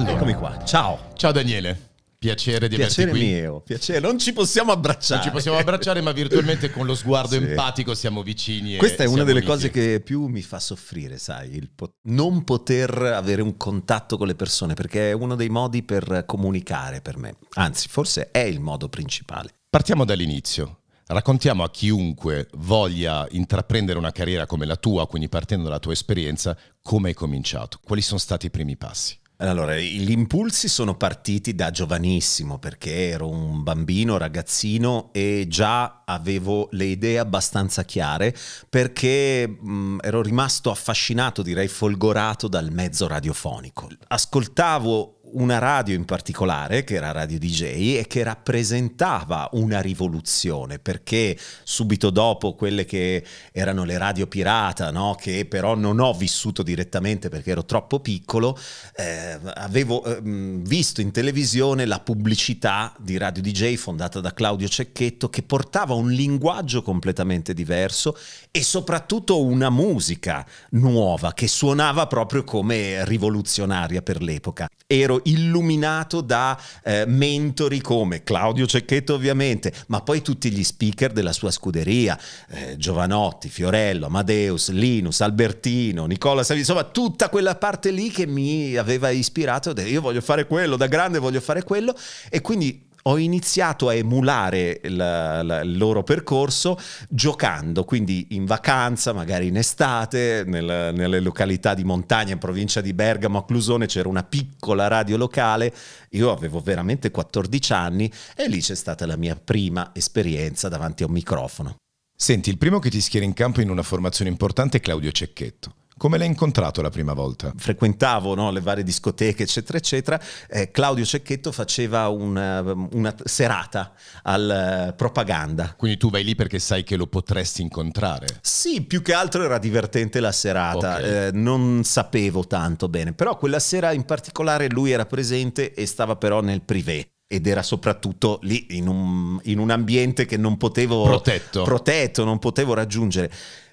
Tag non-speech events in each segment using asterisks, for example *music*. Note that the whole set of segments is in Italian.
Allora, eccomi qua. Ciao. Ciao Daniele. Piacere di piacere averti qui. Mio, piacere Non ci possiamo abbracciare. Non ci possiamo abbracciare, ma virtualmente con lo sguardo *laughs* sì. empatico siamo vicini. Questa è una delle amiche. cose che più mi fa soffrire, sai, il po- non poter avere un contatto con le persone, perché è uno dei modi per comunicare per me. Anzi, forse è il modo principale. Partiamo dall'inizio. Raccontiamo a chiunque voglia intraprendere una carriera come la tua, quindi partendo dalla tua esperienza, come hai cominciato, quali sono stati i primi passi. Allora, gli impulsi sono partiti da giovanissimo perché ero un bambino, ragazzino e già avevo le idee abbastanza chiare perché mh, ero rimasto affascinato, direi folgorato dal mezzo radiofonico. Ascoltavo una radio in particolare, che era Radio DJ, e che rappresentava una rivoluzione, perché subito dopo quelle che erano le radio pirata, no? che però non ho vissuto direttamente perché ero troppo piccolo, eh, avevo eh, visto in televisione la pubblicità di Radio DJ fondata da Claudio Cecchetto, che portava un linguaggio completamente diverso e soprattutto una musica nuova che suonava proprio come rivoluzionaria per l'epoca. Ero illuminato da eh, mentori come Claudio Cecchetto ovviamente, ma poi tutti gli speaker della sua scuderia, eh, Giovanotti, Fiorello, Amadeus, Linus, Albertino, Nicola Savini, insomma tutta quella parte lì che mi aveva ispirato, io voglio fare quello, da grande voglio fare quello e quindi ho iniziato a emulare la, il loro percorso giocando, quindi in vacanza, magari in estate, nel, nelle località di montagna in provincia di Bergamo, a Clusone c'era una piccola radio locale, io avevo veramente 14 anni e lì c'è stata la mia prima esperienza davanti a un microfono. Senti, il primo che ti schiera in campo in una formazione importante è Claudio Cecchetto. Come l'hai incontrato la prima volta? Frequentavo no, le varie discoteche, eccetera, eccetera. Eh, Claudio Cecchetto faceva una, eh, una serata al uh, propaganda. Quindi tu vai lì perché sai che lo potresti incontrare? Sì, più che altro era divertente la serata. Okay. Eh, non sapevo tanto bene, però quella sera in particolare lui era presente e stava però nel privé ed era soprattutto lì in un, in un, ambiente che non potevo protetto. protetto, non potevo raggiungere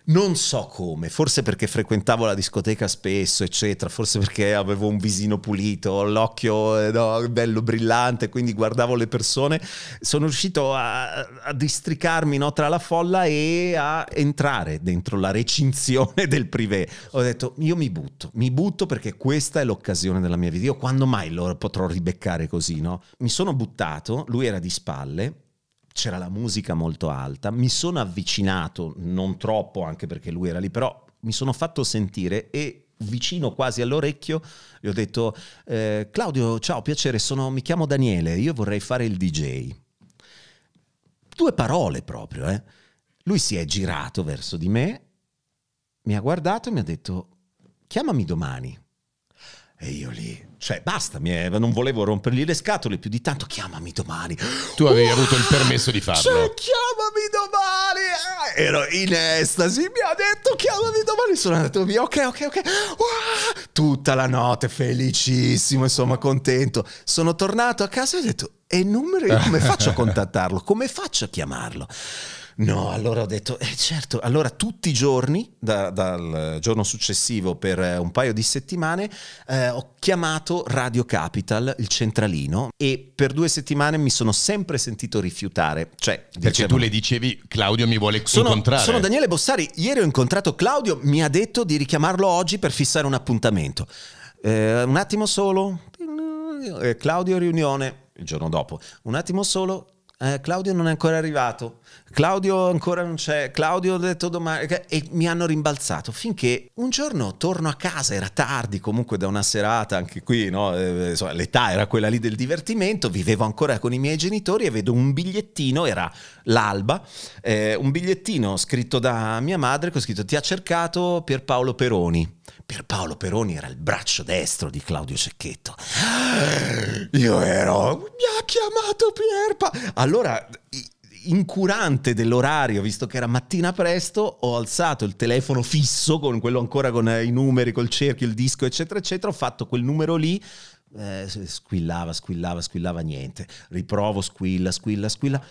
non so come, forse perché frequentavo la discoteca spesso, eccetera, forse perché avevo un visino pulito, l'occhio eh, no, bello brillante, quindi guardavo le persone, sono riuscito a, a districarmi no, tra la folla e a entrare dentro la recinzione del privé. Ho detto, io mi butto, mi butto perché questa è l'occasione della mia vita. Io quando mai lo potrò ribeccare così, no? Mi sono buttato, lui era di spalle, c'era la musica molto alta, mi sono avvicinato, non troppo anche perché lui era lì, però mi sono fatto sentire e vicino quasi all'orecchio gli ho detto eh, Claudio, ciao, piacere, sono, mi chiamo Daniele, io vorrei fare il DJ. Due parole proprio, eh. Lui si è girato verso di me, mi ha guardato e mi ha detto chiamami domani. E io lì, cioè basta, mi è, non volevo rompergli le scatole più di tanto, chiamami domani. Tu avevi uh, avuto il permesso di farlo. Cioè, chiamami domani! Ah, ero in estasi, mi ha detto chiamami domani, sono andato via, ok, ok, ok. Uh, tutta la notte, felicissimo, insomma, contento. Sono tornato a casa e ho detto, e il numero, come faccio a contattarlo? Come faccio a chiamarlo? No, allora ho detto, eh certo, allora tutti i giorni, da, dal giorno successivo per eh, un paio di settimane, eh, ho chiamato Radio Capital, il centralino, e per due settimane mi sono sempre sentito rifiutare. Cioè, Perché dicevo, tu le dicevi, Claudio mi vuole sono, incontrare. Sono Daniele Bossari, ieri ho incontrato Claudio, mi ha detto di richiamarlo oggi per fissare un appuntamento. Eh, un attimo solo, Claudio riunione, il giorno dopo, un attimo solo, eh, Claudio non è ancora arrivato, Claudio ancora non c'è, Claudio ha detto domani e mi hanno rimbalzato finché un giorno torno a casa, era tardi comunque da una serata, anche qui no? eh, insomma, l'età era quella lì del divertimento, vivevo ancora con i miei genitori e vedo un bigliettino, era l'alba, eh, un bigliettino scritto da mia madre con scritto ti ha cercato Pierpaolo Peroni Pierpaolo Peroni era il braccio destro di Claudio Cecchetto. Ah, io ero, mi ha chiamato Pierpa. Allora, incurante dell'orario, visto che era mattina presto, ho alzato il telefono fisso con quello ancora con eh, i numeri, col cerchio, il disco, eccetera, eccetera. Ho fatto quel numero lì. Eh, squillava, squillava, squillava, niente. Riprovo, squilla, squilla, squilla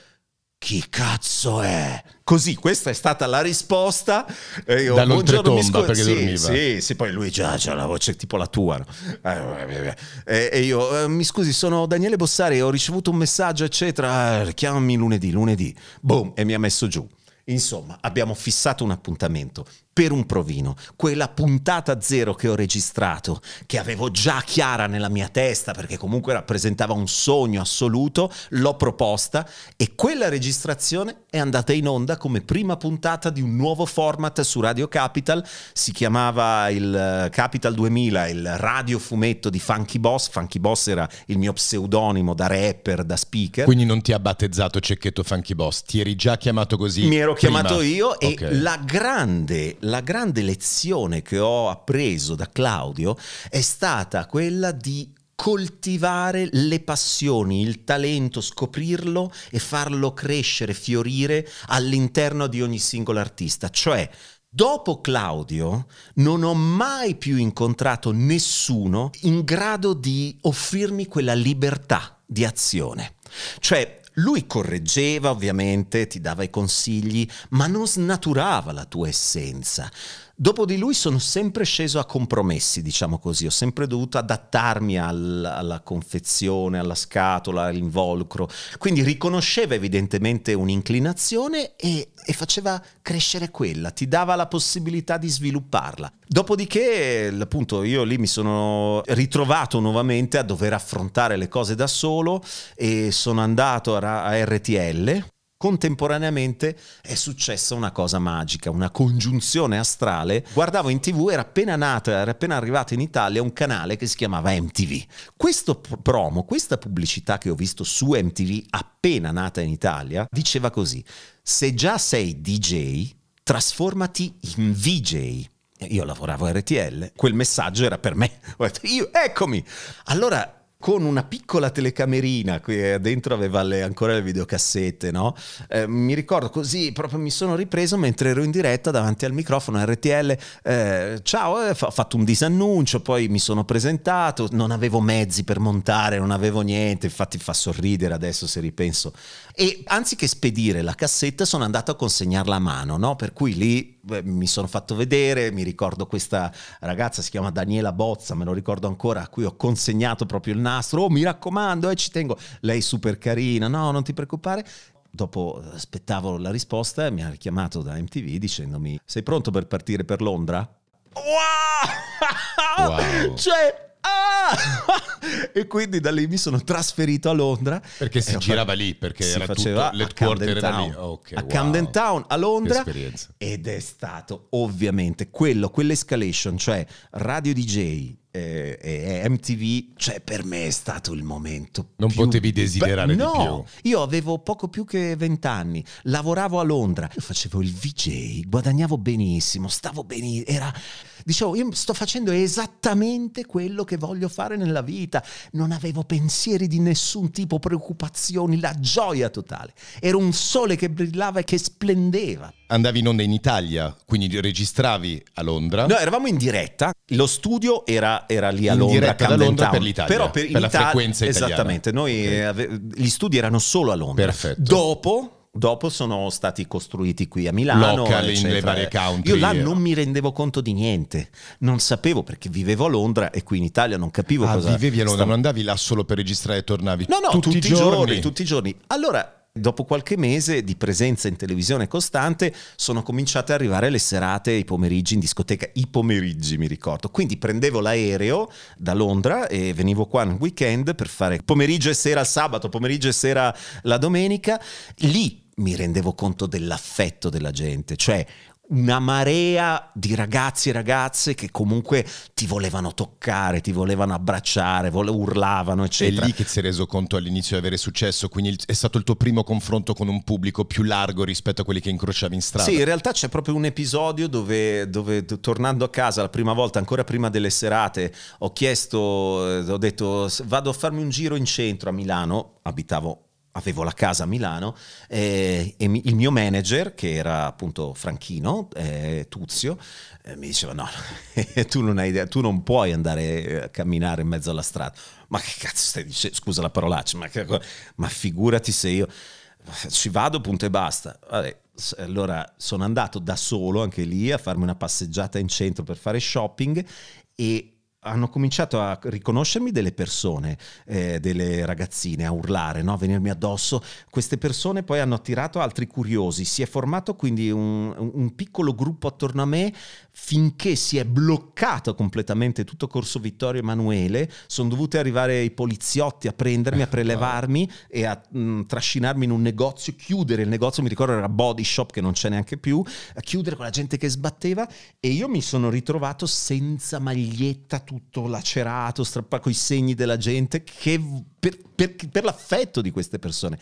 chi cazzo è? Così, questa è stata la risposta. Eh, io, Dall'oltretomba scu- perché sì, dormiva. Sì, sì, poi lui già ha la voce tipo la tua. No? Eh, e eh, eh, eh, io, eh, mi scusi, sono Daniele Bossari, ho ricevuto un messaggio, eccetera, chiamami lunedì, lunedì. Boom, e mi ha messo giù. Insomma, abbiamo fissato un appuntamento per un provino. Quella puntata zero che ho registrato, che avevo già chiara nella mia testa perché comunque rappresentava un sogno assoluto, l'ho proposta e quella registrazione è andata in onda come prima puntata di un nuovo format su Radio Capital, si chiamava il eh, Capital 2000, il radio fumetto di Funky Boss, Funky Boss era il mio pseudonimo da rapper, da speaker. Quindi non ti ha battezzato Cecchetto Funky Boss, ti eri già chiamato così? Mi ero prima. chiamato io e okay. la grande la grande lezione che ho appreso da Claudio è stata quella di coltivare le passioni, il talento, scoprirlo e farlo crescere, fiorire all'interno di ogni singolo artista. Cioè, Dopo Claudio non ho mai più incontrato nessuno in grado di offrirmi quella libertà di azione. Cioè, lui correggeva ovviamente, ti dava i consigli, ma non snaturava la tua essenza. Dopo di lui sono sempre sceso a compromessi, diciamo così, ho sempre dovuto adattarmi al, alla confezione, alla scatola, all'involcro, quindi riconosceva evidentemente un'inclinazione e, e faceva crescere quella, ti dava la possibilità di svilupparla. Dopodiché, appunto, io lì mi sono ritrovato nuovamente a dover affrontare le cose da solo e sono andato a, a RTL contemporaneamente è successa una cosa magica, una congiunzione astrale. Guardavo in tv, era appena nata, era appena arrivato in Italia un canale che si chiamava MTV. Questo promo, questa pubblicità che ho visto su MTV appena nata in Italia, diceva così, se già sei DJ, trasformati in VJ. Io lavoravo a RTL, quel messaggio era per me. *laughs* io, eccomi! Allora con una piccola telecamerina, qui eh, dentro aveva le, ancora le videocassette, no? Eh, mi ricordo così, proprio mi sono ripreso mentre ero in diretta davanti al microfono RTL, eh, ciao, eh, fa, ho fatto un disannuncio, poi mi sono presentato, non avevo mezzi per montare, non avevo niente, infatti fa sorridere adesso se ripenso. E anziché spedire la cassetta sono andato a consegnarla a mano, no? Per cui lì mi sono fatto vedere, mi ricordo questa ragazza, si chiama Daniela Bozza, me lo ricordo ancora, a cui ho consegnato proprio il nastro, oh mi raccomando, eh, ci tengo, lei è super carina, no, non ti preoccupare, dopo eh, aspettavo la risposta e mi ha richiamato da MTV dicendomi sei pronto per partire per Londra? Wow! wow. *laughs* cioè Ah! *laughs* e quindi da lì mi sono trasferito a Londra. Perché si girava fatto... lì, perché si era faceva tutto, l'headquarter era lì. Okay, a wow. Camden Town, a Londra. Ed è stato ovviamente quello, quell'escalation, cioè radio DJ, eh, eh, MTV, cioè per me è stato il momento. Non più... potevi desiderare Beh, no, più. io avevo poco più che vent'anni, lavoravo a Londra, io facevo il VJ, guadagnavo benissimo, stavo benissimo, era... Dicevo, io sto facendo esattamente quello che voglio fare nella vita, non avevo pensieri di nessun tipo, preoccupazioni, la gioia totale. Era un sole che brillava e che splendeva. Andavi in onda in Italia, quindi registravi a Londra? No, eravamo in diretta, lo studio era era lì a in Londra, da Londra per l'Italia, però per, per la frequenza italiana. Esattamente, Noi, okay. Eh, ave- gli studi erano solo a Londra. Perfetto. Dopo Dopo sono stati costruiti qui a Milano. Local, nelle varie country. Io là non mi rendevo conto di niente, non sapevo perché vivevo a Londra e qui in Italia non capivo ah, cosa. Vivevi a Londra, stavo... non andavi là solo per registrare e tornavi? No, no, tutti, tutti i giorni. giorni. Tutti i giorni. Allora Dopo qualche mese di presenza in televisione costante sono cominciate ad arrivare le serate, i pomeriggi in discoteca, i pomeriggi mi ricordo. Quindi prendevo l'aereo da Londra e venivo qua nel weekend per fare pomeriggio e sera il sabato, pomeriggio e sera la domenica. Lì mi rendevo conto dell'affetto della gente, cioè una marea di ragazzi e ragazze che comunque ti volevano toccare, ti volevano abbracciare, vole- urlavano, eccetera. È lì che ti sei reso conto all'inizio di avere successo, quindi è stato il tuo primo confronto con un pubblico più largo rispetto a quelli che incrociavi in strada. Sì, in realtà c'è proprio un episodio dove, dove tornando a casa la prima volta, ancora prima delle serate, ho chiesto, eh, ho detto vado a farmi un giro in centro a Milano, abitavo avevo la casa a Milano eh, e mi, il mio manager, che era appunto Franchino, eh, Tuzio, eh, mi diceva no, *laughs* tu non hai idea, tu non puoi andare a eh, camminare in mezzo alla strada. Ma che cazzo stai dicendo? Scusa la parolaccia, ma, che, ma figurati se io ci vado, punto e basta. Vabbè, allora sono andato da solo anche lì a farmi una passeggiata in centro per fare shopping e hanno cominciato a riconoscermi delle persone, eh, delle ragazzine, a urlare, no? a venirmi addosso. Queste persone poi hanno attirato altri curiosi, si è formato quindi un, un piccolo gruppo attorno a me finché si è bloccato completamente tutto Corso Vittorio Emanuele, sono dovuti arrivare i poliziotti a prendermi, a eh, prelevarmi e a mh, mm, trascinarmi in un negozio, chiudere il negozio, mi ricordo era Body Shop che non c'è neanche più, a chiudere con la gente che sbatteva e io mi sono ritrovato senza maglietta, tu tutto lacerato, strappato con i segni della gente, che per, per, per l'affetto di queste persone.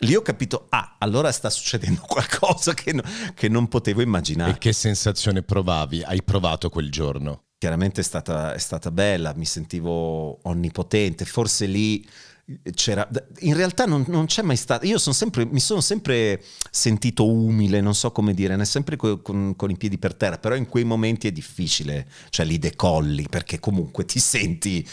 Lì ho capito, ah, allora sta succedendo *laughs* qualcosa che, no, che non potevo immaginare. E che sensazione provavi? Hai provato quel giorno? Chiaramente è stata, è stata bella, mi sentivo onnipotente, forse lì c'era, in realtà non, non c'è mai stato, io son sempre, mi sono sempre sentito umile, non so come dire, sempre co, con, con, i piedi per terra, però in quei momenti è difficile, cioè li decolli perché comunque ti senti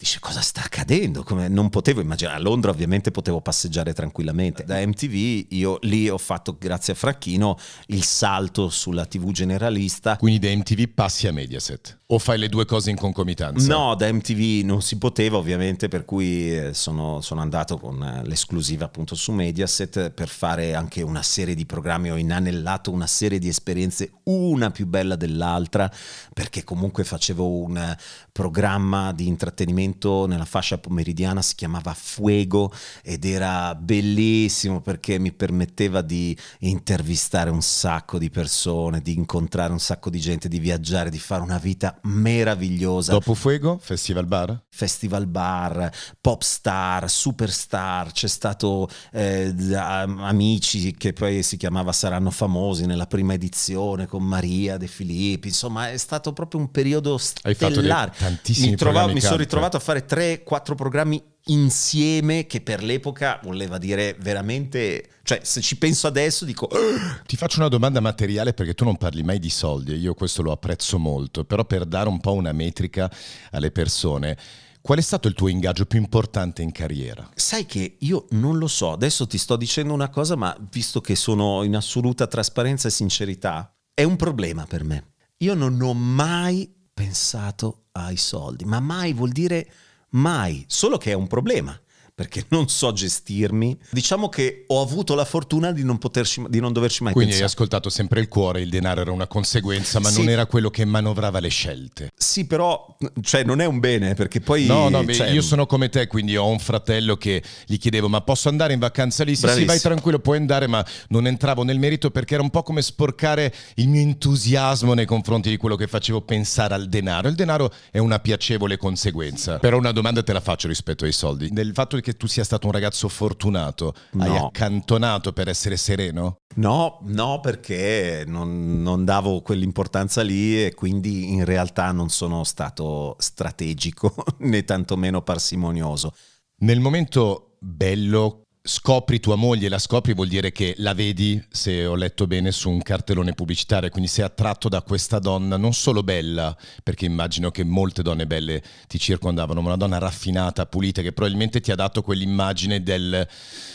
dice cosa sta accadendo? Come, non potevo immaginare, a Londra ovviamente potevo passeggiare tranquillamente. Da MTV io lì ho fatto, grazie a Fracchino il salto sulla TV generalista. Quindi da MTV passi a Mediaset? O fai le due cose in concomitanza? No, da MTV non si poteva ovviamente, per cui eh, sono, sono andato con eh, l'esclusiva appunto su Mediaset per fare anche una serie di programmi, ho inanellato una serie di esperienze, una più bella dell'altra, perché comunque facevo un eh, programma di intrattenimento appuntamento nella fascia pomeridiana, si chiamava Fuego ed era bellissimo perché mi permetteva di intervistare un sacco di persone, di incontrare un sacco di gente, di viaggiare, di fare una vita meravigliosa. Dopo Fuego, Festival Bar? Festival Bar, pop star, superstar, c'è stato eh, Amici che poi si chiamava Saranno Famosi nella prima edizione con Maria De Filippi, insomma è stato proprio un periodo stellare. Mi, trovavo, mi sono ritrovato a a fare 3-4 programmi insieme che per l'epoca voleva dire veramente, cioè se ci penso adesso dico... Ah! Ti faccio una domanda materiale perché tu non parli mai di soldi e io questo lo apprezzo molto, però per dare un po' una metrica alle persone, qual è stato il tuo ingaggio più importante in carriera? Sai che io non lo so, adesso ti sto dicendo una cosa ma visto che sono in assoluta trasparenza e sincerità, è un problema per me. Io non ho mai pensato ai soldi, ma mai vuol dire mai, solo che è un problema perché non so gestirmi. Diciamo che ho avuto la fortuna di non, poterci, di non doverci mai Quindi pensare. hai ascoltato sempre il cuore, il denaro era una conseguenza, ma sì. non era quello che manovrava le scelte. Sì, però, cioè, non è un bene, perché poi... No, no, cioè... io sono come te, quindi ho un fratello che gli chiedevo, ma posso andare in vacanza lì? Sì, sì, vai tranquillo, puoi andare, ma non entravo nel merito perché era un po' come sporcare il mio entusiasmo nei confronti di quello che facevo pensare al denaro. Il denaro è una piacevole conseguenza. Però una domanda te la faccio rispetto ai soldi. Del fatto che che tu sia stato un ragazzo fortunato? No. Hai accantonato per essere sereno? No, no, perché non, non, davo quell'importanza lì e quindi in realtà non sono stato strategico *laughs* né tantomeno parsimonioso. Nel momento bello scopri tua moglie, la scopri vuol dire che la vedi, se ho letto bene, su un cartellone pubblicitario, quindi sei attratto da questa donna non solo bella, perché immagino che molte donne belle ti circondavano, ma una donna raffinata, pulita, che probabilmente ti ha dato quell'immagine del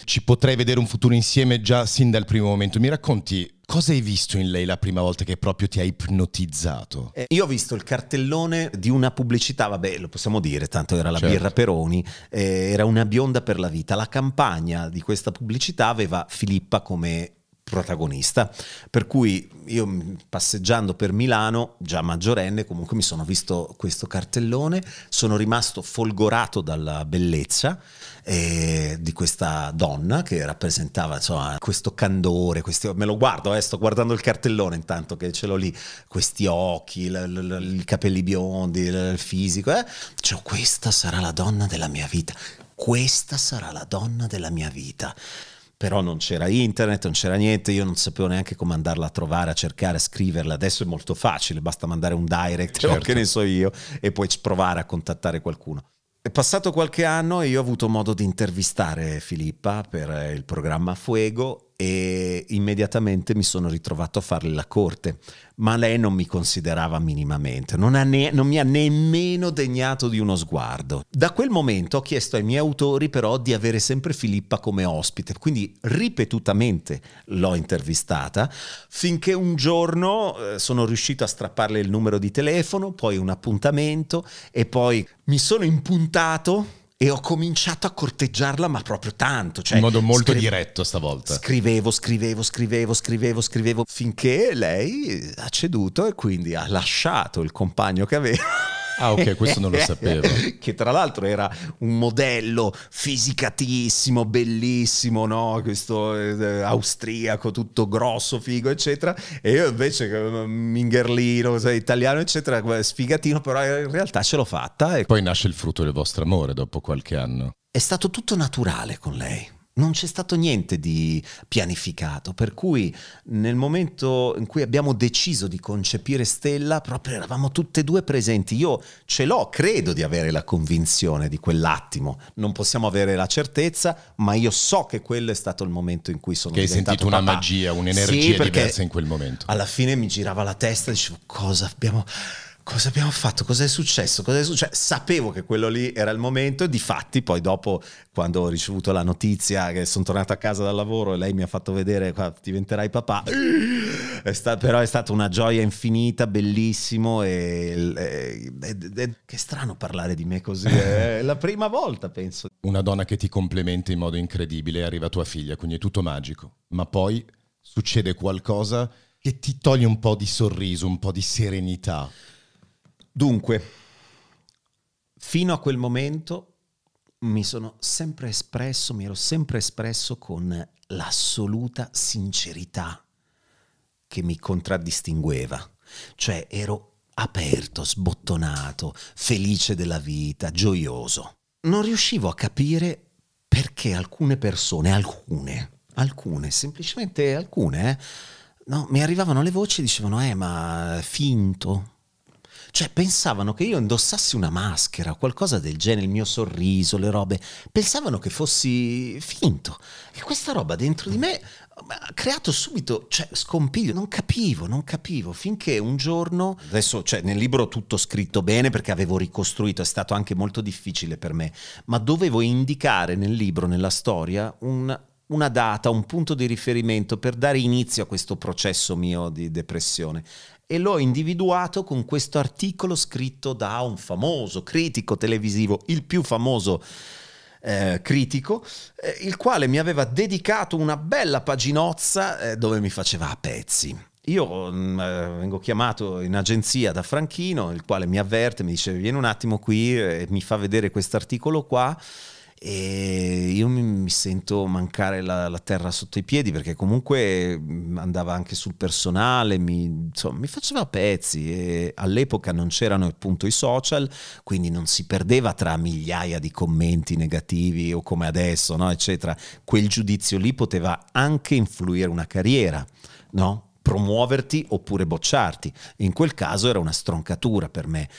ci potrei vedere un futuro insieme già sin dal primo momento. Mi racconti Cosa hai visto in lei la prima volta che proprio ti ha ipnotizzato? Eh, io ho visto il cartellone di una pubblicità, vabbè lo possiamo dire, tanto era la certo. birra Peroni, eh, era una bionda per la vita. La campagna di questa pubblicità aveva Filippa come protagonista. Per cui io mm, passeggiando per Milano, già maggiorenne, comunque mi sono visto questo cartellone, sono rimasto folgorato dalla bellezza eh, di questa donna che rappresentava insomma, questo candore, questi, me lo guardo, eh, sto guardando il cartellone intanto che ce l'ho lì, questi occhi, i capelli biondi, il fisico, eh. cioè questa sarà la donna della mia vita, questa sarà la donna della mia vita però non c'era internet, non c'era niente, io non sapevo neanche come andarla a trovare, a cercare, a scriverla. Adesso è molto facile, basta mandare un direct certo. *laughs* o che certo. ne so io e poi provare a contattare qualcuno. È passato qualche anno e io ho avuto modo di intervistare Filippa per eh, il programma Fuego e immediatamente mi sono ritrovato a farle la corte, ma lei non mi considerava minimamente, non, ne- non, mi ha nemmeno degnato di uno sguardo. Da quel momento ho chiesto ai miei autori però di avere sempre Filippa come ospite, quindi ripetutamente l'ho intervistata, finché un giorno eh, sono riuscito a strapparle il numero di telefono, poi un appuntamento e poi mi sono impuntato e ho cominciato a corteggiarla, ma proprio tanto. Cioè, In modo molto diretto stavolta. Scrivevo, scrivevo, scrivevo, scrivevo, scrivevo, finché lei ha ceduto e quindi ha lasciato il compagno che aveva Ah ok, questo non lo sapevo. *laughs* che tra l'altro era un modello fisicatissimo, bellissimo, no? questo eh, austriaco, tutto grosso, figo, eccetera. E io invece, mm, mingerlino, italiano, eccetera, eh, sfigatino, però in realtà ce l'ho fatta. E... Ecco. Poi nasce il frutto del vostro amore dopo qualche anno. È stato tutto naturale con lei non c'è stato niente di pianificato, per cui nel momento in cui abbiamo deciso di concepire Stella, proprio eravamo tutte e due presenti. Io ce l'ho, credo di avere la convinzione di quell'attimo. Non possiamo avere la certezza, ma io so che quello è stato il momento in cui sono che diventato Che hai sentito papà. una magia, un'energia sì, diversa in quel momento. Alla fine mi girava la testa e dicevo "Cosa abbiamo cosa abbiamo fatto? Cosa è successo? Cosa è successo? Cioè, sapevo che quello lì era il momento, di fatti poi dopo quando ho ricevuto la notizia che sono tornato a casa dal lavoro e lei mi ha fatto vedere diventerai papà, è sta, però è stata una gioia infinita, bellissimo e, e, e, e che strano parlare di me così, è *laughs* la prima volta penso. Una donna che ti complimenta in modo incredibile, arriva tua figlia, quindi è tutto magico, ma poi succede qualcosa che ti toglie un po' di sorriso, un po' di serenità. Dunque, fino a quel momento mi sono sempre espresso, mi ero sempre espresso con l'assoluta sincerità che mi contraddistingueva. Cioè ero aperto, sbottonato, felice della vita, gioioso. Non riuscivo a capire perché alcune persone, alcune, alcune, semplicemente alcune, eh, no, mi arrivavano le voci e dicevano, eh ma finto, cioè, pensavano che io indossassi una maschera, qualcosa del genere, il mio sorriso, le robe. Pensavano che fossi finto. E questa roba dentro di me mm, ha creato subito, cioè, scompiglio. Non capivo, non capivo. Finché un giorno, adesso, cioè, nel libro ho tutto scritto bene perché avevo ricostruito, è stato anche molto difficile per me, ma dovevo indicare nel libro, nella storia, un una data, un punto di riferimento per dare inizio a questo processo mio di depressione e l'ho individuato con questo articolo scritto da un famoso critico televisivo, il più famoso eh, critico, eh, il quale mi aveva dedicato una bella paginozza eh, dove mi faceva a pezzi. Io mh, mm, eh, vengo chiamato in agenzia da Franchino, il quale mi avverte, mi dice vieni un attimo qui eh, e mi fa vedere quest'articolo qua e io mi, mi sento mancare la, la, terra sotto i piedi perché comunque andava anche sul personale, mi, insomma, mi faceva pezzi e all'epoca non c'erano appunto i social, quindi non si perdeva tra migliaia di commenti negativi o come adesso, no, eccetera. Quel giudizio lì poteva anche influire una carriera, no? promuoverti oppure bocciarti. In quel caso era una stroncatura per me.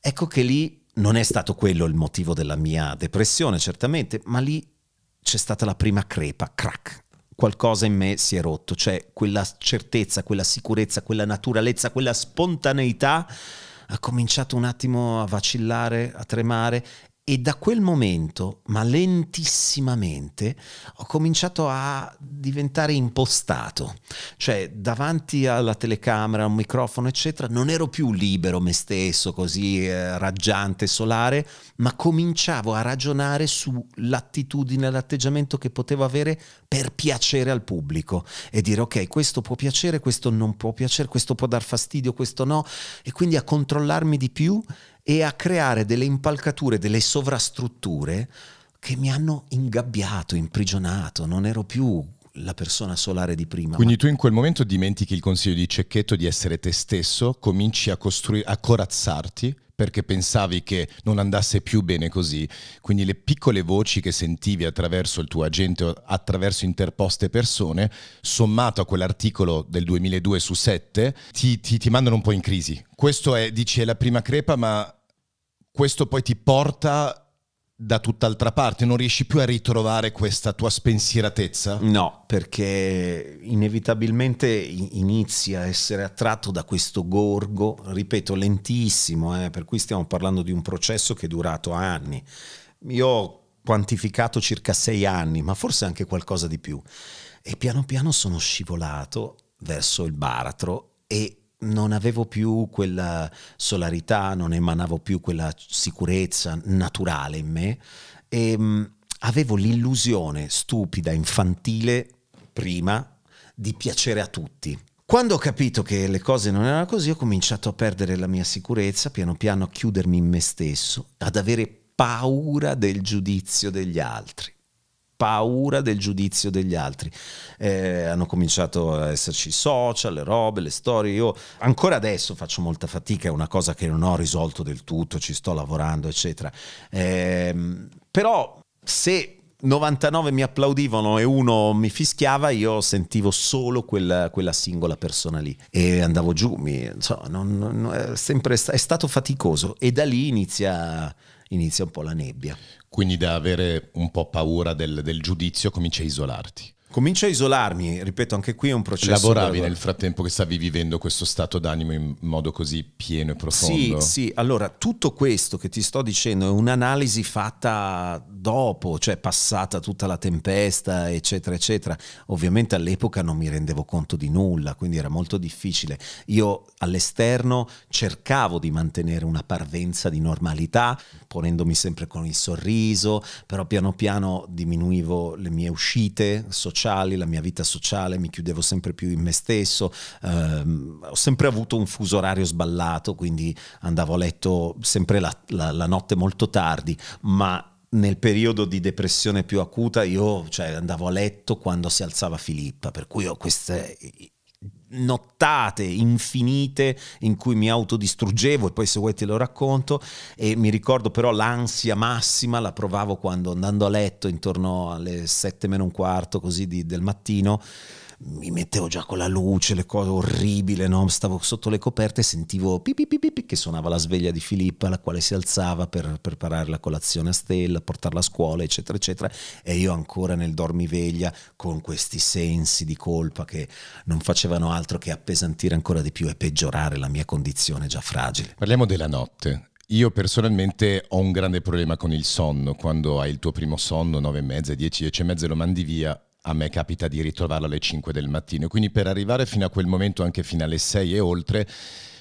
Ecco che lì non è stato quello il motivo della mia depressione, certamente, ma lì c'è stata la prima crepa, crack. Qualcosa in me si è rotto, cioè quella certezza, quella sicurezza, quella naturalezza, quella spontaneità ha cominciato un attimo a vacillare, a tremare e da quel momento, ma lentissimamente, ho cominciato a diventare impostato. Cioè, davanti alla telecamera, un microfono, eccetera, non ero più libero me stesso, così eh, raggiante, solare, ma cominciavo a ragionare sull'attitudine, l'atteggiamento che potevo avere per piacere al pubblico e dire ok, questo può piacere, questo non può piacere, questo può dar fastidio, questo no, e quindi a controllarmi di più e a creare delle impalcature, delle sovrastrutture che mi hanno ingabbiato, imprigionato, non ero più la persona solare di prima. Quindi ma... tu in quel momento dimentichi il consiglio di Cecchetto di essere te stesso, cominci a, costrui- a corazzarti perché pensavi che non andasse più bene così. Quindi le piccole voci che sentivi attraverso il tuo agente o attraverso interposte persone, sommato a quell'articolo del 2002 su 7, ti, ti, ti mandano un po' in crisi. Questo è, dici, è la prima crepa, ma questo poi ti porta da tutt'altra parte, non riesci più a ritrovare questa tua spensieratezza? No, perché inevitabilmente inizi a essere attratto da questo gorgo, ripeto, lentissimo, eh, per cui stiamo parlando di un processo che è durato anni. Io ho quantificato circa sei anni, ma forse anche qualcosa di più. E piano piano sono scivolato verso il baratro e non avevo più quella solarità, non emanavo più quella sicurezza naturale in me e ehm, mh, avevo l'illusione stupida, infantile, prima, di piacere a tutti. Quando ho capito che le cose non erano così, ho cominciato a perdere la mia sicurezza, piano piano a chiudermi in me stesso, ad avere paura del giudizio degli altri paura del giudizio degli altri. Eh, hanno cominciato a esserci social, le robe, le storie. Io ancora adesso faccio molta fatica, è una cosa che non ho risolto del tutto, ci sto lavorando, eccetera. Eh, però se 99 mi applaudivano e uno mi fischiava, io sentivo solo quella, quella singola persona lì e andavo giù, mi, insomma, non, non, è, sempre, è stato faticoso e da lì inizia, inizia un po' la nebbia quindi da avere un po' paura del, del giudizio cominci a isolarti comincio a isolarmi, ripeto, anche qui è un processo. Lavoravi nel frattempo che stavi vivendo questo stato d'animo in modo così pieno e profondo? Sì, sì, allora tutto questo che ti sto dicendo è un'analisi fatta dopo, cioè passata tutta la tempesta, eccetera, eccetera. Ovviamente all'epoca non mi rendevo conto di nulla, quindi era molto difficile. Io all'esterno cercavo di mantenere una parvenza di normalità, ponendomi sempre con il sorriso, però piano piano diminuivo le mie uscite sociali sociali, la mia vita sociale, mi chiudevo sempre più in me stesso, ehm, ho sempre avuto un fuso orario sballato, quindi andavo a letto sempre la, la, la notte molto tardi, ma nel periodo di depressione più acuta io cioè, andavo a letto quando si alzava Filippa, per cui ho queste nottate infinite in cui mi autodistruggevo e poi se vuoi te lo racconto e mi ricordo però l'ansia massima la provavo quando andando a letto intorno alle 7 meno un quarto così di, del mattino mi mettevo già con la luce, le cose orribili, no? stavo sotto le coperte e sentivo pipipipipi che suonava la sveglia di Filippa, la quale si alzava per preparare la colazione a Stella, portarla a scuola, eccetera, eccetera, e io ancora nel dormiveglia con questi sensi di colpa che non facevano altro che appesantire ancora di più e peggiorare la mia condizione già fragile. Parliamo della notte. Io personalmente ho un grande problema con il sonno. Quando hai il tuo primo sonno, 9 e mezza, 10, 10 e mezza, lo mandi via a me capita di ritrovarla alle 5 del mattino, quindi per arrivare fino a quel momento, anche fino alle 6 e oltre,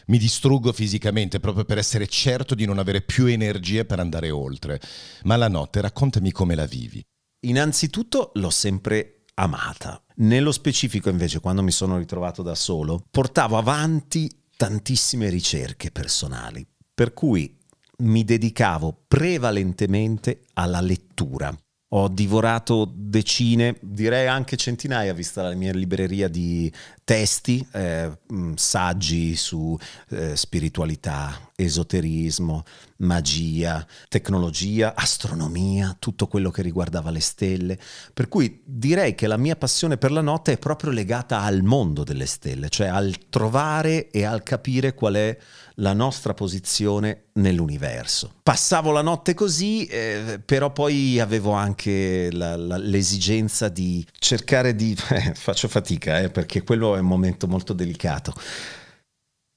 mi distruggo fisicamente proprio per essere certo di non avere più energie per andare oltre. Ma la notte, raccontami come la vivi. Innanzitutto l'ho sempre amata. Nello specifico invece, quando mi sono ritrovato da solo, portavo avanti tantissime ricerche personali, per cui mi dedicavo prevalentemente alla lettura ho divorato decine, direi anche centinaia, vista la mia libreria di testi, eh, mm, saggi su eh, spiritualità, esoterismo, magia, tecnologia, astronomia, tutto quello che riguardava le stelle. Per cui direi che la mia passione per la notte è proprio legata al mondo delle stelle, cioè al trovare e al capire qual è la nostra posizione nell'universo. Passavo la notte così, eh, però poi avevo anche l'esigenza di cercare di... *laughs* Eh, faccio fatica, eh, perché quello è un momento molto delicato.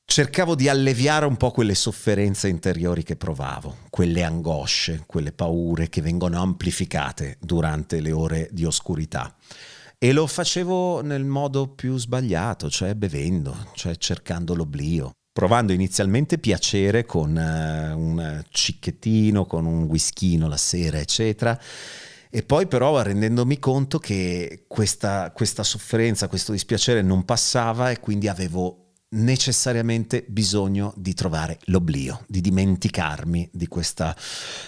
Cercavo di alleviare un po' quelle sofferenze interiori che provavo, quelle angosce, quelle paure che vengono amplificate durante le ore di oscurità. E lo facevo nel modo più sbagliato, cioè bevendo, cioè cercando l'oblio provando inizialmente piacere con uh, un cicchettino, con un whisky la sera, eccetera. E poi però rendendomi conto che questa, questa sofferenza, questo dispiacere non passava e quindi avevo necessariamente bisogno di trovare l'oblio, di dimenticarmi di, questa,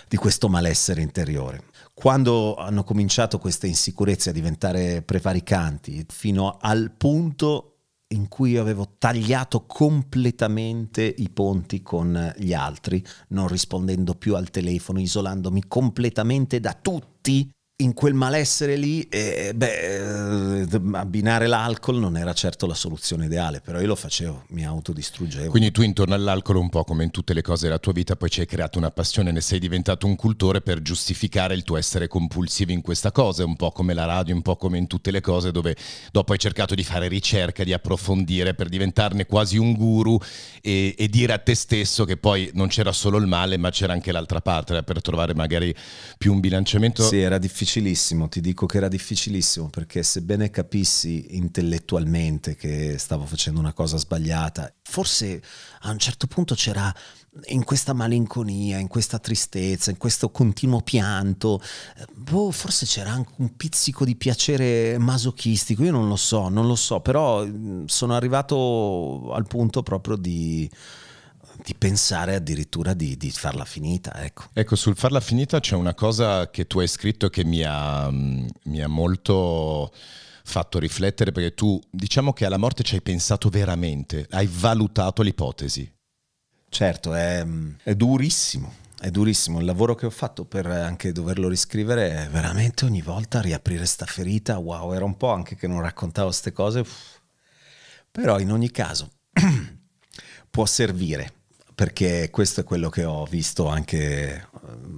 di, questo malessere interiore. Quando hanno cominciato queste insicurezze a diventare prevaricanti, fino al punto in cui io avevo tagliato completamente i ponti con gli altri, non rispondendo più al telefono, isolandomi completamente da tutti in quel malessere lì, eh, beh, eh, abbinare l'alcol non era certo la soluzione ideale, però io lo facevo, mi autodistruggevo. Quindi tu intorno all'alcol, un po' come in tutte le cose della tua vita, poi ci hai creato una passione, ne sei diventato un cultore per giustificare il tuo essere compulsivo in questa cosa, un po' come la radio, un po' come in tutte le cose, dove dopo hai cercato di fare ricerca, di approfondire, per diventarne quasi un guru e, e dire a te stesso che poi non c'era solo il male, ma c'era anche l'altra parte, eh, per trovare magari più un bilanciamento. Sì, era difficile difficilissimo, ti dico che era difficilissimo perché sebbene capissi intellettualmente che stavo facendo una cosa sbagliata, forse a un certo punto c'era in questa malinconia, in questa tristezza, in questo continuo pianto, boh, forse c'era anche un pizzico di piacere masochistico, io non lo so, non lo so, però sono arrivato al punto proprio di di pensare addirittura di, di farla finita. Ecco. ecco. sul farla finita c'è una cosa che tu hai scritto che mi ha, mm, mi ha molto fatto riflettere perché tu diciamo che alla morte ci hai pensato veramente, hai valutato l'ipotesi. Certo, è, mm, è, durissimo, è durissimo. Il lavoro che ho fatto per anche doverlo riscrivere è veramente ogni volta riaprire sta ferita. Wow, era un po' anche che non raccontavo queste cose. Uff. Però in ogni caso *clears throat* può servire perché questo è quello che ho visto anche eh,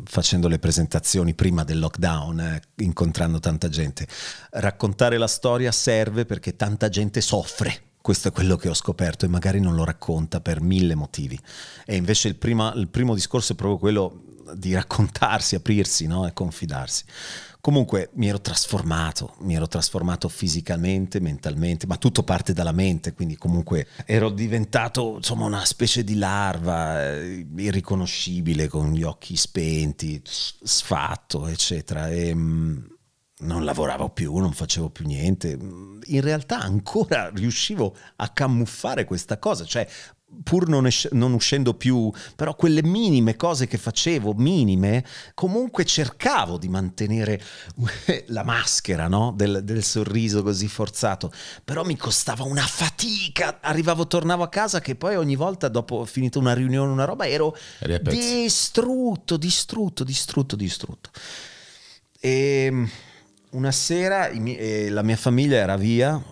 facendo le presentazioni prima del lockdown, eh, incontrando tanta gente. Raccontare la storia serve perché tanta gente soffre. Questo è quello che ho scoperto e magari non lo racconta per mille motivi. E invece il, prima, il primo discorso è proprio quello, di raccontarsi, aprirsi no? e confidarsi. Comunque mi ero trasformato, mi ero trasformato fisicamente, mentalmente, ma tutto parte dalla mente, quindi comunque ero diventato insomma una specie di larva eh, irriconoscibile, con gli occhi spenti, sfatto, eccetera. E, mh, mm, non lavoravo più, non facevo più niente. In realtà ancora riuscivo a camuffare questa cosa, cioè pur non, es- non, uscendo più, però quelle minime cose che facevo, minime, comunque cercavo di mantenere eh, la maschera no? del, del, sorriso così forzato, però mi costava una fatica, arrivavo, tornavo a casa che poi ogni volta dopo finita una riunione, una roba, ero distrutto, distrutto, distrutto, distrutto. E ehm, una sera mie- eh, la mia famiglia era via,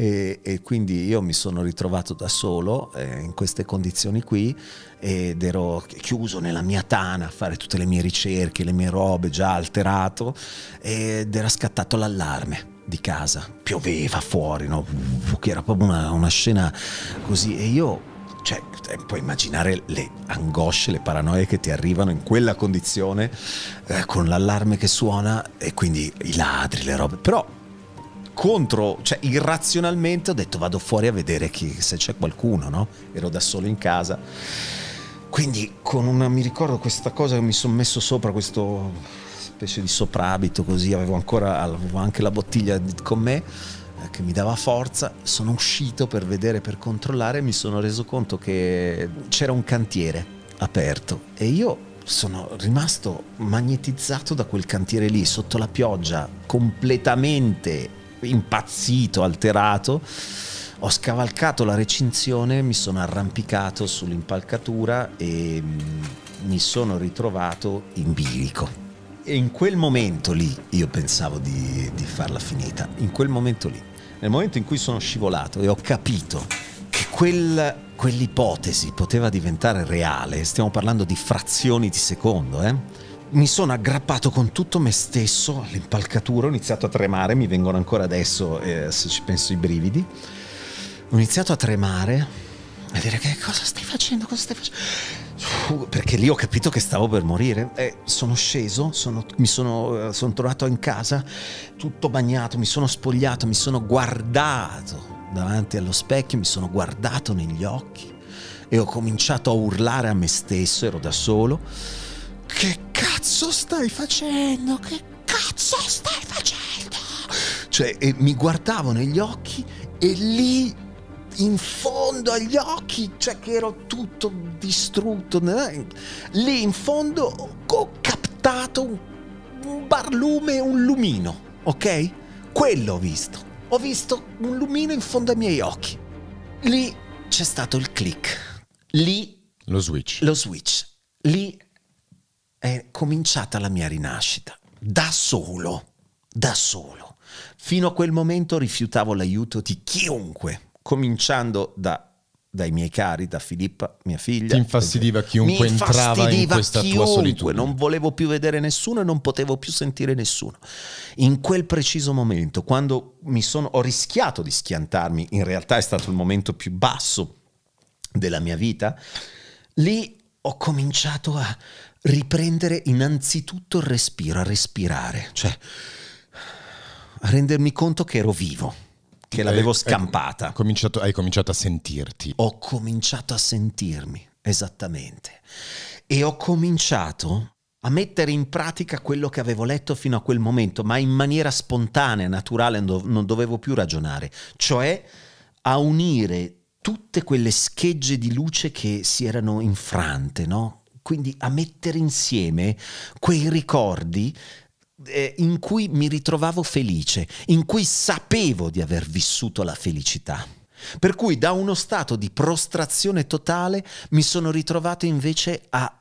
e, e, quindi io mi sono ritrovato da solo eh, in queste condizioni qui ed ero chiuso nella mia tana a fare tutte le mie ricerche, le mie robe già alterato ed era scattato l'allarme di casa, pioveva fuori, no? era proprio una, una scena così e io cioè, eh, puoi immaginare le angosce, le paranoie che ti arrivano in quella condizione eh, con l'allarme che suona e quindi i ladri, le robe. Però contro, cioè irrazionalmente ho detto vado fuori a vedere chi, se c'è qualcuno, no? Ero da solo in casa. Quindi con una, mi ricordo questa cosa che mi sono messo sopra questo specie di soprabito così, avevo ancora, avevo anche la bottiglia con me eh, che mi dava forza, sono uscito per vedere, per controllare e mi sono reso conto che c'era un cantiere aperto e io sono rimasto magnetizzato da quel cantiere lì, sotto la pioggia, completamente impazzito, alterato. Ho scavalcato la recinzione, mi sono arrampicato sull'impalcatura e mm, mi sono ritrovato in bilico. E in quel momento lì io pensavo di, di farla finita, in quel momento lì, nel momento in cui sono scivolato e ho capito che quel, quell'ipotesi poteva diventare reale, stiamo parlando di frazioni di secondo, eh? mi sono aggrappato con tutto me stesso all'impalcatura, ho iniziato a tremare, mi vengono ancora adesso, eh, se ci penso, i brividi. Ho iniziato a tremare, a dire che cosa stai facendo, cosa stai facendo. Perché lì ho capito che stavo per morire. Eh, sono sceso, sono, mi sono, eh, sono tornato in casa tutto bagnato, mi sono spogliato, mi sono guardato davanti allo specchio, mi sono guardato negli occhi e ho cominciato a urlare a me stesso, ero da solo che cazzo stai facendo? Che cazzo stai facendo? Cioè, mi guardavo negli occhi e lì in fondo agli occhi, cioè che ero tutto distrutto, lì in fondo ho captato un barlume, un lumino, ok? Quello ho visto. Ho visto un lumino in fondo ai miei occhi. Lì c'è stato il click. Lì... Lo switch. Lo switch. Lì cominciata la mia rinascita, da solo, da solo. Fino a quel momento rifiutavo l'aiuto di chiunque, cominciando da dai miei cari, da Filippa, mia figlia. Ti infastidiva chiunque entrava in questa chiunque. tua solitudine. Non volevo più vedere nessuno e non potevo più sentire nessuno. In quel preciso momento, quando mi sono, ho rischiato di schiantarmi, in realtà è stato il momento più basso della mia vita, lì ho cominciato a riprendere innanzitutto il respiro, a respirare, cioè a rendermi conto che ero vivo che l'avevo scampata. Hai cominciato, hai cominciato, a sentirti. Ho cominciato a sentirmi, esattamente. E ho cominciato a mettere in pratica quello che avevo letto fino a quel momento, ma in maniera spontanea, naturale, non dovevo più ragionare. Cioè a unire tutte quelle schegge di luce che si erano infrante, no? quindi a mettere insieme quei ricordi eh, in cui mi ritrovavo felice, in cui sapevo di aver vissuto la felicità. Per cui da uno stato di prostrazione totale mi sono ritrovato invece a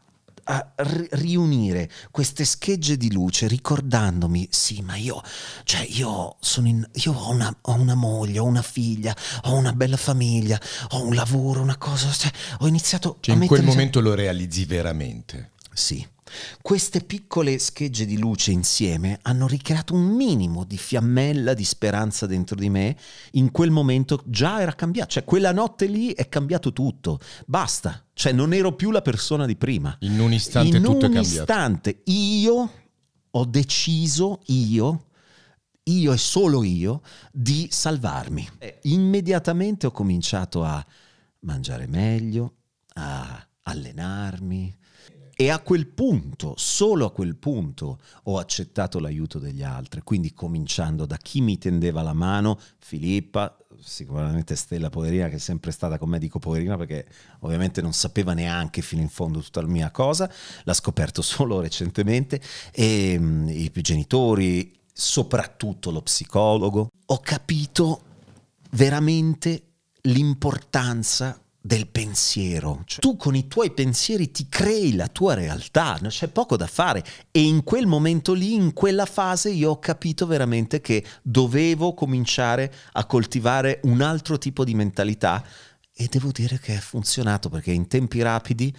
a riunire queste schegge di luce ricordandomi, sì, ma io, cioè io, sono in, io ho, una, ho una moglie, ho una figlia, ho una bella famiglia, ho un lavoro, una cosa, cioè, ho iniziato cioè, a... In quel momento lo realizzi veramente. Sì. Queste piccole schegge di luce insieme hanno ricreato un minimo di fiammella di speranza dentro di me. In quel momento già era cambiato, cioè quella notte lì è cambiato tutto. Basta, cioè non ero più la persona di prima. In un istante In tutto un è cambiato. In un istante io ho deciso, io, io e solo io, di salvarmi. Eh. Immediatamente ho cominciato a mangiare meglio, a allenarmi, e a quel punto, solo a quel punto, ho accettato l'aiuto degli altri, quindi cominciando da chi mi tendeva la mano, Filippa, sicuramente Stella Poverina che è sempre stata con me, dico Poverina perché ovviamente non sapeva neanche fino in fondo tutta la mia cosa, l'ha scoperto *laughs* solo recentemente, e ehm, mh, i genitori, soprattutto lo psicologo, ho capito veramente l'importanza del pensiero. Cioè, tu con i tuoi pensieri ti crei la tua realtà, non c'è poco da fare. E in quel momento lì, in quella fase, io ho capito veramente che dovevo cominciare a coltivare un altro tipo di mentalità. E devo dire che è funzionato perché in tempi rapidi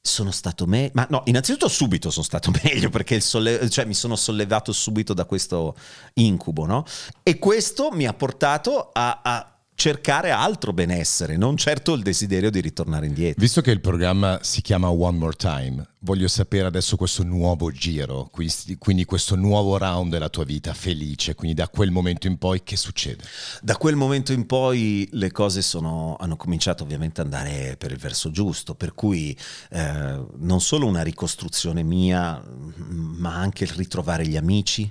sono stato meglio, ma no, innanzitutto subito sono stato *laughs* meglio perché solle- cioè mi sono sollevato subito da questo incubo, no? E questo mi ha portato a, a cercare altro benessere, non certo il desiderio di ritornare indietro. Visto che il programma si chiama One More Time, voglio sapere adesso questo nuovo giro, quindi questo nuovo round della tua vita felice, quindi da quel momento in poi che succede? Da quel momento in poi le cose sono, hanno cominciato ovviamente ad andare per il verso giusto, per cui eh, non solo una ricostruzione mia, ma anche il ritrovare gli amici,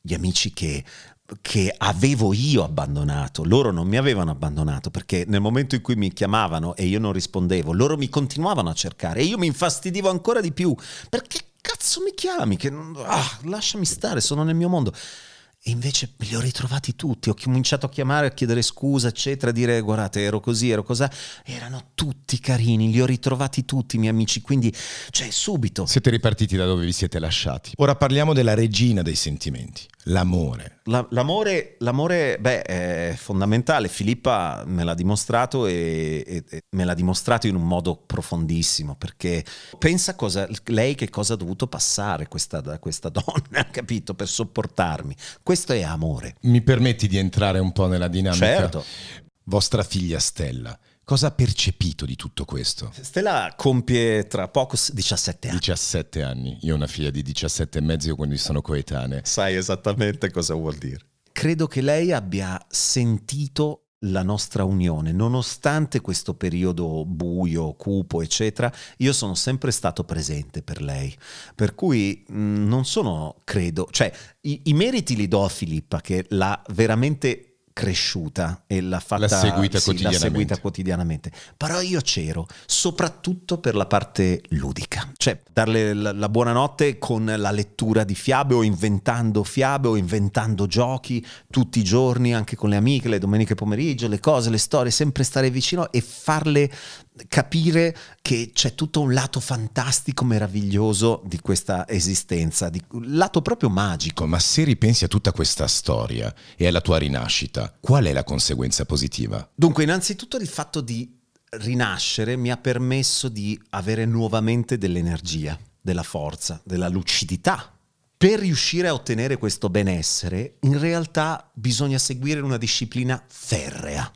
gli amici che che avevo io abbandonato, loro non mi avevano abbandonato perché nel momento in cui mi chiamavano e io non rispondevo, loro mi continuavano a cercare e io mi infastidivo ancora di più perché cazzo mi chiami? Che, ah, lasciami stare, sono nel mio mondo. E invece li ho ritrovati tutti, ho cominciato a chiamare, a chiedere scusa, eccetera, a dire guardate ero così, ero così, erano tutti carini, li ho ritrovati tutti i miei amici, quindi cioè subito. Siete ripartiti da dove vi siete lasciati. Ora parliamo della regina dei sentimenti, l'amore. La, l'amore, l'amore, beh, è fondamentale, Filippa me l'ha dimostrato e, e, e, me l'ha dimostrato in un modo profondissimo, perché pensa cosa, lei che cosa ha dovuto passare questa, questa *laughs* donna, capito, per sopportarmi. Que questo è amore. Mi permetti di entrare un po' nella dinamica? Certo. Vostra figlia Stella, cosa ha percepito di tutto questo? Stella compie tra poco 17 anni. 17 anni. Io ho una figlia di 17 e mezzo, quindi sono coetanea. Sai esattamente cosa vuol dire. Credo che lei abbia sentito la nostra unione, nonostante questo periodo buio, cupo, eccetera, io sono sempre stato presente per lei. Per cui mh, mm, non sono, credo, cioè i, i meriti li do a Filippa che l'ha veramente cresciuta e l'ha fatta l'ha seguita, sì, l'ha seguita, quotidianamente. Però io c'ero, soprattutto per la parte ludica, cioè darle la, la buonanotte con la lettura di fiabe o inventando fiabe o inventando giochi tutti i giorni, anche con le amiche, le domeniche pomeriggio, le cose, le storie, sempre stare vicino e farle capire che c'è tutto un lato fantastico, meraviglioso di questa esistenza, di, un lato proprio magico. Ma se ripensi a tutta questa storia e alla tua rinascita, qual è la conseguenza positiva? Dunque, innanzitutto il fatto di rinascere mi ha permesso di avere nuovamente dell'energia, della forza, della lucidità. Per riuscire a ottenere questo benessere, in realtà bisogna seguire una disciplina ferrea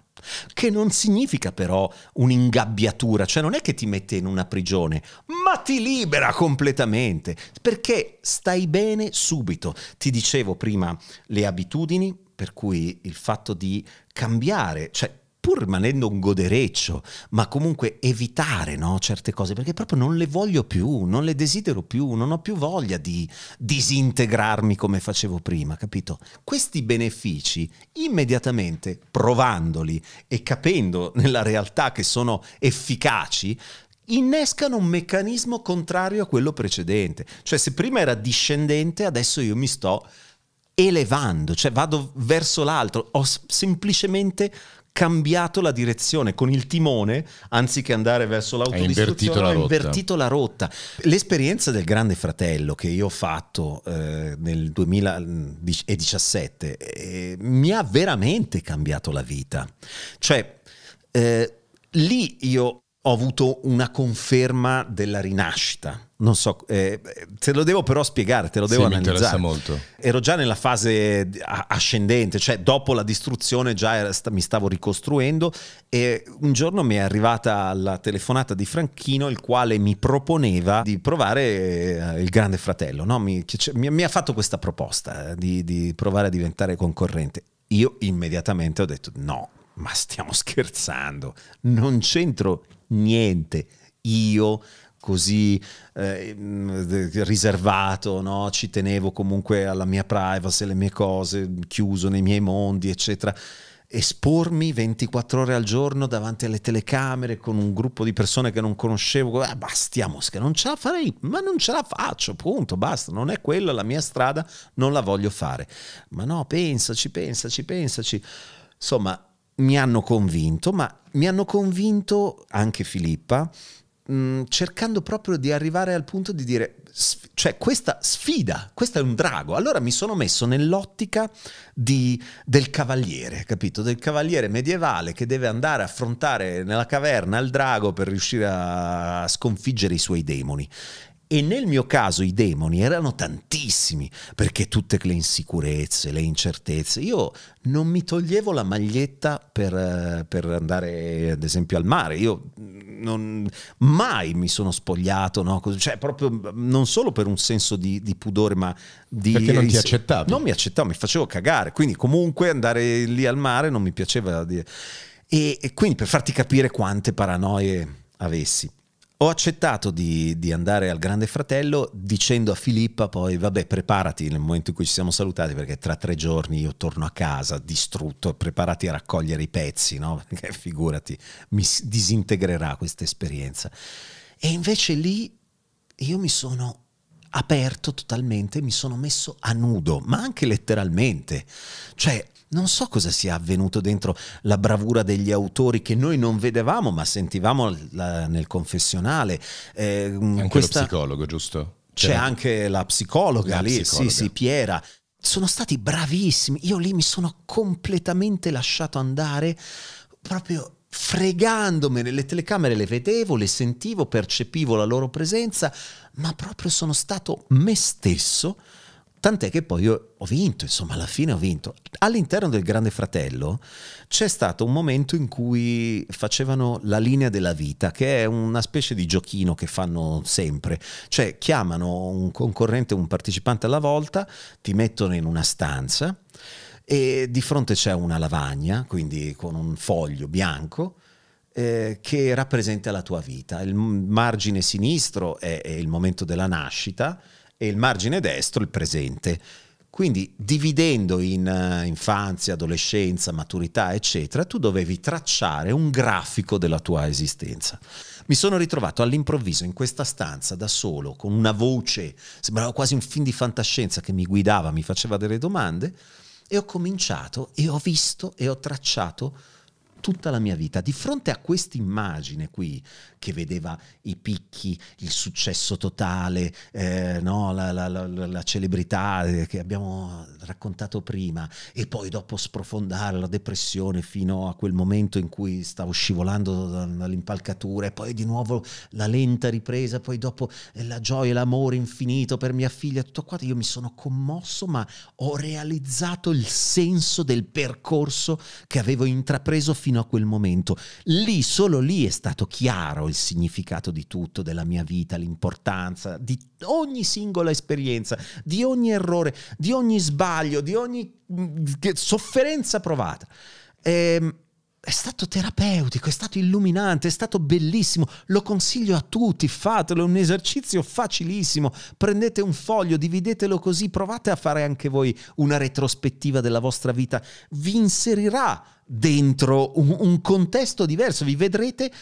che non significa però un'ingabbiatura, cioè non è che ti mette in una prigione, ma ti libera completamente, perché stai bene subito. Ti dicevo prima le abitudini, per cui il fatto di cambiare, cioè pur rimanendo un godereccio, ma comunque evitare no, certe cose, perché proprio non le voglio più, non le desidero più, non ho più voglia di disintegrarmi come facevo prima, capito? Questi benefici, immediatamente provandoli e capendo nella realtà che sono efficaci, innescano un meccanismo contrario a quello precedente. Cioè se prima era discendente, adesso io mi sto elevando, cioè vado verso l'altro, ho semplicemente cambiato la direzione con il timone, anziché andare verso l'autodistruzione, ha invertito la rotta. L'esperienza del Grande Fratello che io ho fatto eh, nel 2017 eh, mi ha veramente cambiato la vita. Cioè, eh, lì io ho avuto una conferma della rinascita non so, eh, te lo devo però spiegare, te lo devo sì, analizzare. Mi interessa molto. Ero già nella fase eh, ascendente, cioè dopo la distruzione già era, mi stavo ricostruendo e un giorno mi è arrivata la telefonata di Franchino il quale mi proponeva di provare eh, il Grande Fratello, no? mi, cioè, mi, mi, ha fatto questa proposta eh, di, di provare a diventare concorrente. Io immediatamente ho detto no, ma stiamo *laughs* scherzando, non c'entro niente. Io così eh, riservato, no? ci tenevo comunque alla mia privacy, alle mie cose, chiuso nei miei mondi, eccetera. Espormi 24 ore al giorno davanti alle telecamere con un gruppo di persone che non conoscevo, ah, bastiamo, non ce la farei, ma non ce la faccio, punto, basta, non è quella la mia strada, non la voglio fare. Ma no, pensaci, pensaci, pensaci. Insomma, mi hanno convinto, ma mi hanno convinto anche Filippa, mh, mm, cercando proprio di arrivare al punto di dire, sf- cioè questa sfida, questo è un drago. Allora mi sono messo nell'ottica di, del cavaliere, capito? Del cavaliere medievale che deve andare a affrontare nella caverna il drago per riuscire a sconfiggere i suoi demoni. E nel mio caso i demoni erano tantissimi, perché tutte le insicurezze, le incertezze, io non mi toglievo la maglietta per, per andare ad esempio al mare, io mm, non, mai mi sono spogliato, no? cioè proprio mm, non solo per un senso di, di pudore, ma di... Perché non ti accettavo? Non mi accettavo, mi facevo cagare, quindi comunque andare lì al mare non mi piaceva. E, e quindi per farti capire quante paranoie avessi. Ho accettato di, di, andare al Grande Fratello dicendo a Filippa poi, vabbè, preparati nel momento in cui ci siamo salutati perché tra tre giorni io torno a casa distrutto, preparati a raccogliere i pezzi, no? Perché *laughs* figurati, mi disintegrerà questa esperienza. E invece lì io mi sono aperto totalmente, mi sono messo a nudo, ma anche letteralmente. Cioè, non so cosa sia avvenuto dentro la bravura degli autori che noi non vedevamo ma sentivamo la, nel confessionale. Eh, anche questa... lo psicologo, giusto? C'è, C'è anche la psicologa la lì, psicologa. sì, sì, Piera. Sono stati bravissimi, io lì mi sono completamente lasciato andare proprio fregandomene, le telecamere le vedevo, le sentivo, percepivo la loro presenza, ma proprio sono stato me stesso Tant'è che poi io ho vinto, insomma, alla fine ho vinto. All'interno del Grande Fratello c'è stato un momento in cui facevano la linea della vita, che è una specie di giochino che fanno sempre. Cioè chiamano un concorrente, un partecipante alla volta, ti mettono in una stanza e di fronte c'è una lavagna, quindi con un foglio bianco, eh, che rappresenta la tua vita. Il margine sinistro è, il momento della nascita, e il margine destro il presente. Quindi dividendo in uh, infanzia, adolescenza, maturità, eccetera, tu dovevi tracciare un grafico della tua esistenza. Mi sono ritrovato all'improvviso in questa stanza da solo, con una voce, sembrava quasi un film di fantascienza che mi guidava, mi faceva delle domande, e ho cominciato e ho visto e ho tracciato tutta la mia vita. Di fronte a questa immagine qui, che vedeva i picchi, il successo totale, eh, no, la, la, la, la, celebrità eh, che abbiamo raccontato prima, e poi dopo sprofondare la depressione fino a quel momento in cui stavo scivolando dall'impalcatura, e poi di nuovo la lenta ripresa, poi dopo la gioia, l'amore infinito per mia figlia, tutto quanto, io mi sono commosso, ma ho realizzato il senso del percorso che avevo intrapreso fino fino a quel momento. Lì, solo lì è stato chiaro il significato di tutto, della mia vita, l'importanza di ogni singola esperienza, di ogni errore, di ogni sbaglio, di ogni mm, sofferenza provata. Ehm, è stato terapeutico, è stato illuminante, è stato bellissimo. Lo consiglio a tutti, fatelo, è un esercizio facilissimo. Prendete un foglio, dividetelo così, provate a fare anche voi una retrospettiva della vostra vita. Vi inserirà dentro un, un contesto diverso, vi vedrete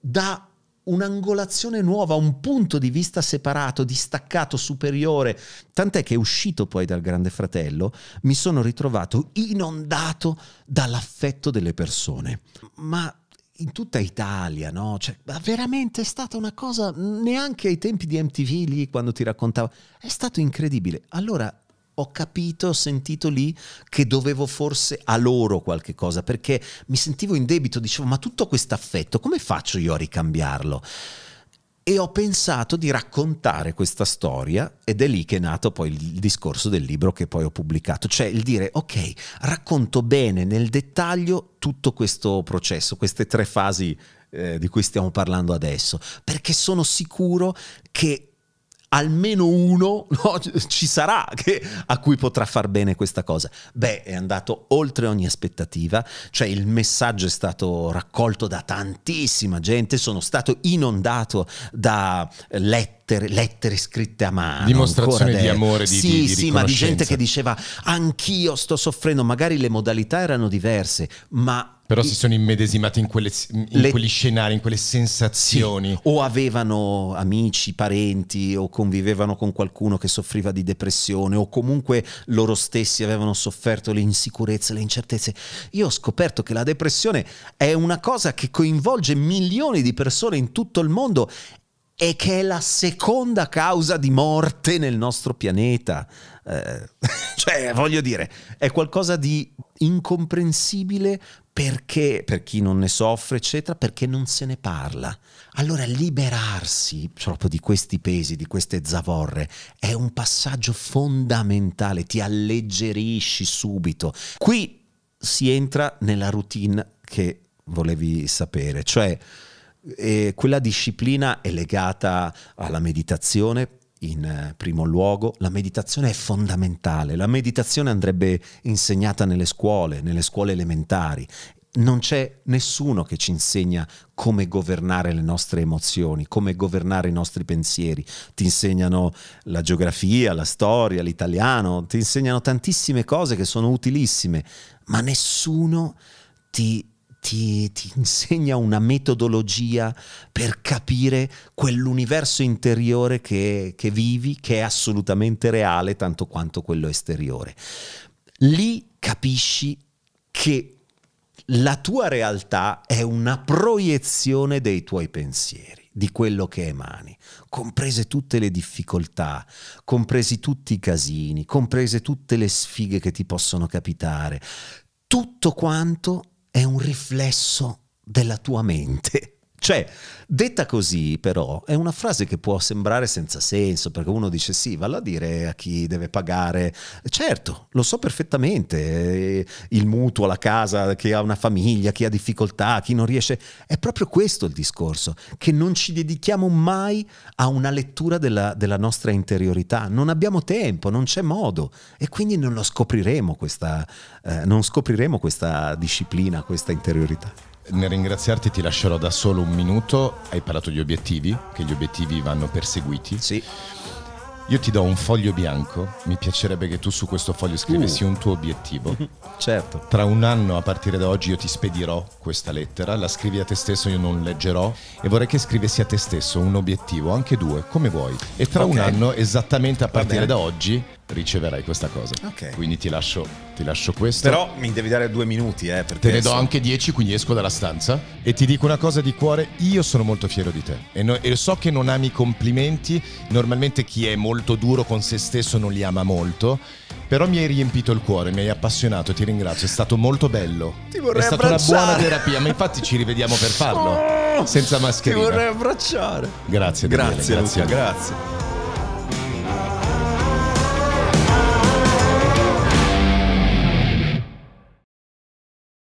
da un'angolazione nuova, un punto di vista separato, distaccato, superiore. Tant'è che uscito poi dal Grande Fratello, mi sono ritrovato inondato dall'affetto delle persone. Ma in tutta Italia, no? Cioè, veramente è stata una cosa, neanche ai tempi di MTV lì, quando ti raccontavo, è stato incredibile. Allora ho capito, ho sentito lì che dovevo forse a loro qualche cosa, perché mi sentivo in debito, dicevo, ma tutto questo affetto, come faccio io a ricambiarlo? E ho pensato di raccontare questa storia ed è lì che è nato poi il discorso del libro che poi ho pubblicato, cioè il dire ok, racconto bene nel dettaglio tutto questo processo, queste tre fasi eh, di cui stiamo parlando adesso, perché sono sicuro che almeno uno *laughs* no, ci sarà che, a cui potrà far bene questa cosa. Beh, è andato oltre ogni aspettativa, cioè il messaggio è stato raccolto da tantissima gente, sono stato inondato da lettere lettere, scritte a mano. Dimostrazioni di amore, di Sì, di, di sì, ma di gente che diceva anch'io sto soffrendo, magari le modalità erano diverse, ma però si sono immedesimati in, quelle, in le... quegli scenari, in quelle sensazioni. Sì. O avevano amici, parenti, o convivevano con qualcuno che soffriva di depressione, o comunque loro stessi avevano sofferto le insicurezze, le incertezze. Io ho scoperto che la depressione è una cosa che coinvolge milioni di persone in tutto il mondo e che è la seconda causa di morte nel nostro pianeta. Eh, *laughs* cioè, voglio dire, è qualcosa di incomprensibile perché, per chi non ne soffre, eccetera, perché non se ne parla. Allora liberarsi proprio di questi pesi, di queste zavorre, è un passaggio fondamentale, ti alleggerisci subito. Qui si entra nella routine che volevi sapere, cioè e quella disciplina è legata alla meditazione in eh, primo luogo. La meditazione è fondamentale, la meditazione andrebbe insegnata nelle scuole, nelle scuole elementari. Non c'è nessuno che ci insegna come governare le nostre emozioni, come governare i nostri pensieri. Ti insegnano la geografia, la storia, l'italiano, ti insegnano tantissime cose che sono utilissime, ma nessuno ti ti, ti insegna una metodologia per capire quell'universo interiore che, che vivi, che è assolutamente reale tanto quanto quello esteriore. Lì capisci che la tua realtà è una proiezione dei tuoi pensieri di quello che emani, comprese tutte le difficoltà, compresi tutti i casini, comprese tutte le sfighe che ti possono capitare. Tutto quanto è un riflesso della tua mente. Cioè, detta così però è una frase che può sembrare senza senso, perché uno dice sì, valla a dire a chi deve pagare. Certo, lo so perfettamente, eh, il mutuo, la casa, chi ha una famiglia, chi ha difficoltà, chi non riesce. È proprio questo il discorso, che non ci dedichiamo mai a una lettura della, della nostra interiorità. Non abbiamo tempo, non c'è modo e quindi non lo scopriremo questa, eh, non scopriremo questa disciplina, questa interiorità. Nel ringraziarti ti lascerò da solo un minuto, hai parlato di obiettivi, che gli obiettivi vanno perseguiti. Sì. Io ti do un foglio bianco, mi piacerebbe che tu su questo foglio scrivessi uh. un tuo obiettivo. *laughs* certo. Tra un anno a partire da oggi io ti spedirò questa lettera, la scrivi a te stesso, io non leggerò e vorrei che scrivessi a te stesso un obiettivo, anche due, come vuoi. E tra okay. un anno, esattamente a partire da oggi, riceverai questa cosa. Okay. Quindi ti lascio, ti lascio, questo. Però mi devi dare due minuti, eh, Te ne do anche dieci, quindi esco dalla stanza e ti dico una cosa di cuore, io sono molto fiero di te e, no, e so che non ami i complimenti, normalmente chi è molto duro con se stesso non li ama molto, però mi hai riempito il cuore, mi hai appassionato, ti ringrazio, è stato molto bello. Ti vorrei è stata abbracciare. una buona terapia, ma infatti ci rivediamo per farlo. *laughs* Oh, senza mascherina. Ti vorrei abbracciare. Grazie, Daniele, grazie, grazie, Luca, grazie.